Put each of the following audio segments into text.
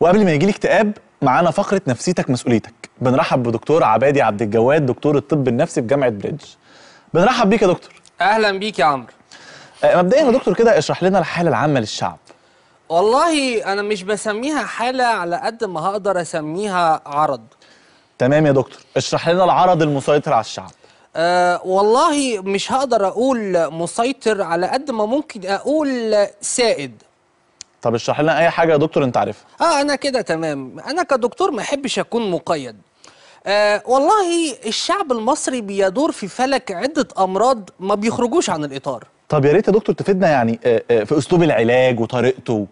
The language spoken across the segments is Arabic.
وقبل ما يجي لي اكتئاب معانا فقره نفسيتك مسؤوليتك بنرحب بدكتور عبادي عبد الجواد دكتور الطب النفسي في جامعه بريدج بنرحب بيك يا دكتور اهلا بيك يا عمرو آه، مبدئيا يا دكتور كده اشرح لنا الحاله العامه للشعب والله انا مش بسميها حاله على قد ما هقدر اسميها عرض تمام يا دكتور اشرح لنا العرض المسيطر على الشعب أه والله مش هقدر اقول مسيطر على قد ما ممكن اقول سائد طب اشرح لنا اي حاجه يا دكتور انت عارفها اه انا كده تمام انا كدكتور ما احبش اكون مقيد آه والله الشعب المصري بيدور في فلك عده امراض ما بيخرجوش عن الاطار طب يا ريت يا دكتور تفيدنا يعني آه آه في اسلوب العلاج وطريقته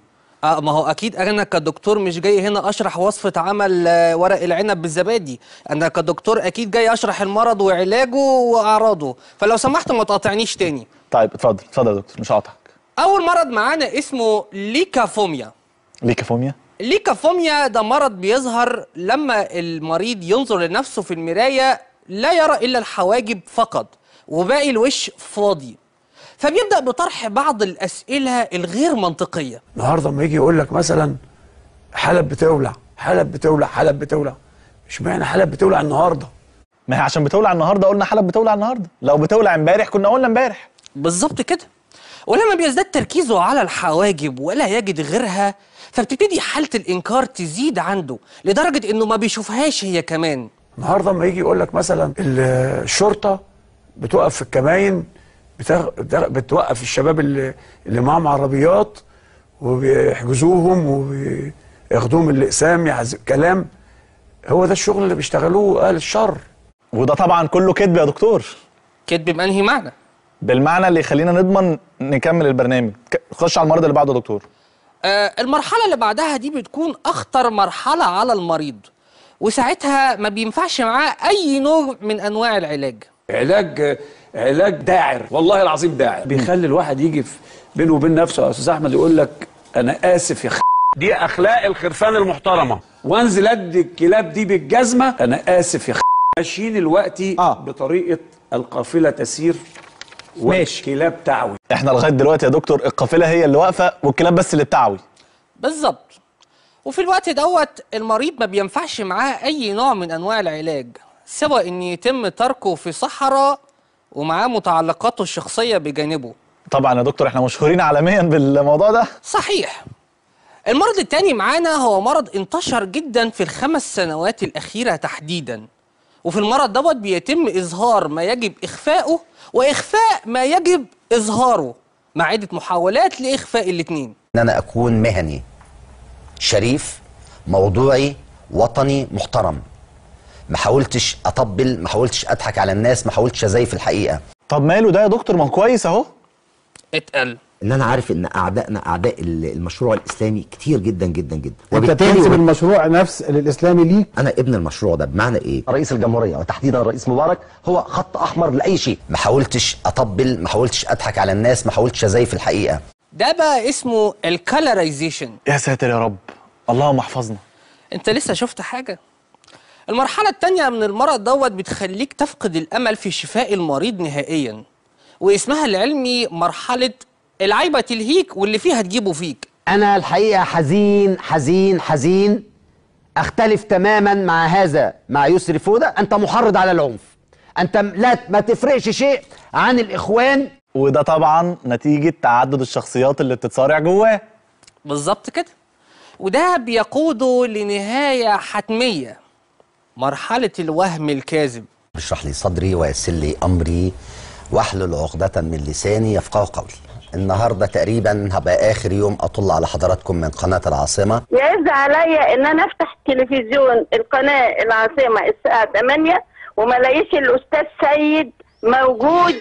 اه ما هو اكيد انا كدكتور مش جاي هنا اشرح وصفه عمل آه، ورق العنب بالزبادي انا كدكتور اكيد جاي اشرح المرض وعلاجه واعراضه فلو سمحت ما تقاطعنيش تاني طيب اتفضل اتفضل يا دكتور مش هقاطعك اول مرض معانا اسمه ليكافوميا ليكافوميا ليكافوميا ده مرض بيظهر لما المريض ينظر لنفسه في المرايه لا يرى الا الحواجب فقط وباقي الوش فاضي فبيبدا بطرح بعض الاسئله الغير منطقيه النهارده لما يجي يقول لك مثلا حلب بتولع حلب بتولع حلب بتولع اشمعنى حلب بتولع النهارده ما هي عشان بتولع النهارده قلنا حلب بتولع النهارده لو بتولع امبارح كنا قلنا امبارح بالظبط كده ولما بيزداد تركيزه على الحواجب ولا يجد غيرها فبتبتدي حالة الإنكار تزيد عنده لدرجة إنه ما بيشوفهاش هي كمان النهاردة ما يجي يقول لك مثلا الشرطة بتوقف في الكماين بتغ... بتوقف الشباب اللي, اللي معاهم عربيات وبيحجزوهم وبياخدوهم الأقسام يعز... كلام هو ده الشغل اللي بيشتغلوه أهل الشر وده طبعا كله كذب يا دكتور كذب بأنهي معنى؟ بالمعنى اللي يخلينا نضمن نكمل البرنامج خش على المرض اللي بعده يا دكتور آه المرحله اللي بعدها دي بتكون اخطر مرحله على المريض وساعتها ما بينفعش معاه اي نوع من انواع العلاج علاج علاج داعر والله العظيم داعر بيخلي الواحد يجي بينه وبين نفسه يا استاذ احمد يقول لك انا اسف يا خ... دي اخلاق الخرفان المحترمه وانزل ادي الكلاب دي بالجزمه انا اسف يا خ... ماشيين دلوقتي آه. بطريقه القافله تسير ماشي والكلاب تعوي احنا لغايه دلوقتي يا دكتور القافله هي اللي واقفه والكلاب بس اللي بتعوي بالظبط وفي الوقت دوت المريض ما بينفعش معاه اي نوع من انواع العلاج سوى ان يتم تركه في صحراء ومعاه متعلقاته الشخصيه بجانبه طبعا يا دكتور احنا مشهورين عالميا بالموضوع ده صحيح المرض الثاني معانا هو مرض انتشر جدا في الخمس سنوات الاخيره تحديدا وفي المرض دوت بيتم إظهار ما يجب إخفاؤه وإخفاء ما يجب إظهاره مع عدة محاولات لإخفاء الاتنين إن أنا أكون مهني شريف موضوعي وطني محترم ما حاولتش أطبل ما حاولتش أضحك على الناس ما حاولتش أزيف الحقيقة طب ماله ده يا دكتور ما هو كويس أهو اتقل ان انا عارف ان اعدائنا اعداء المشروع الاسلامي كتير جدا جدا جدا انت تنسب المشروع نفس الاسلامي ليك انا ابن المشروع ده بمعنى ايه رئيس الجمهوريه وتحديدا الرئيس مبارك هو خط احمر لاي شيء ما حاولتش اطبل ما حاولتش اضحك على الناس ما حاولتش ازيف الحقيقه ده بقى اسمه الكالرايزيشن يا ساتر يا رب اللهم احفظنا انت لسه شفت حاجه المرحله الثانيه من المرض دوت بتخليك تفقد الامل في شفاء المريض نهائيا واسمها العلمي مرحله العيبه تلهيك واللي فيها تجيبه فيك انا الحقيقه حزين حزين حزين اختلف تماما مع هذا مع يسري فوده انت محرض على العنف انت لا ما تفرقش شيء عن الاخوان وده طبعا نتيجه تعدد الشخصيات اللي بتتصارع جواه بالظبط كده وده بيقوده لنهايه حتميه مرحله الوهم الكاذب اشرح لي صدري ويسر لي امري واحلل عقده من لساني يفقه قولي النهارده تقريبا هبقى اخر يوم اطل على حضراتكم من قناه العاصمه يعز عليا ان انا افتح تلفزيون القناه العاصمه الساعه 8 وما الاقيش الاستاذ سيد موجود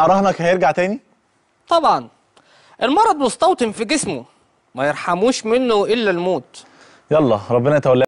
اراهنك هيرجع تاني طبعا المرض مستوطن في جسمه ما يرحموش منه الا الموت يلا ربنا يتولى